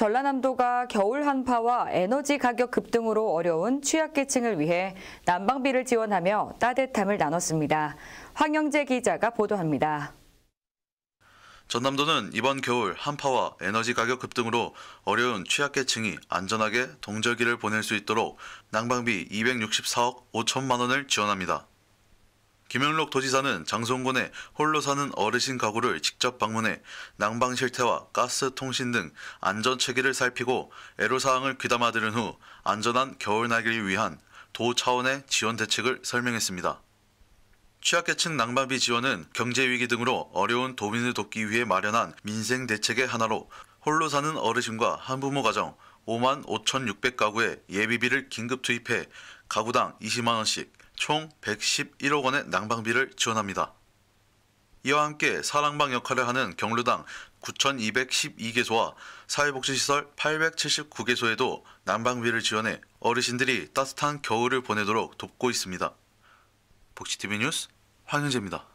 전라남도가 겨울 한파와 에너지 가격 급등으로 어려운 취약계층을 위해 난방비를 지원하며 따뜻함을 나눴습니다. 황영재 기자가 보도합니다. 전남도는 이번 겨울 한파와 에너지 가격 급등으로 어려운 취약계층이 안전하게 동절기를 보낼 수 있도록 난방비 264억 5천만 원을 지원합니다. 김현록 도지사는 장성군에 홀로 사는 어르신 가구를 직접 방문해 난방 실태와 가스 통신 등 안전 체계를 살피고 애로사항을 귀담아 들은 후 안전한 겨울 나기를 위한 도 차원의 지원 대책을 설명했습니다. 취약계층 난방비 지원은 경제 위기 등으로 어려운 도민을 돕기 위해 마련한 민생 대책의 하나로 홀로 사는 어르신과 한부모 가정 5만 5,600 가구에 예비비를 긴급 투입해 가구당 20만 원씩 총 111억 원의 낭방비를 지원합니다. 이와 함께 사랑방 역할을 하는 경로당 9,212개소와 사회복지시설 879개소에도 난방비를 지원해 어르신들이 따뜻한 겨울을 보내도록 돕고 있습니다. 복지TV 뉴스 황현재입니다.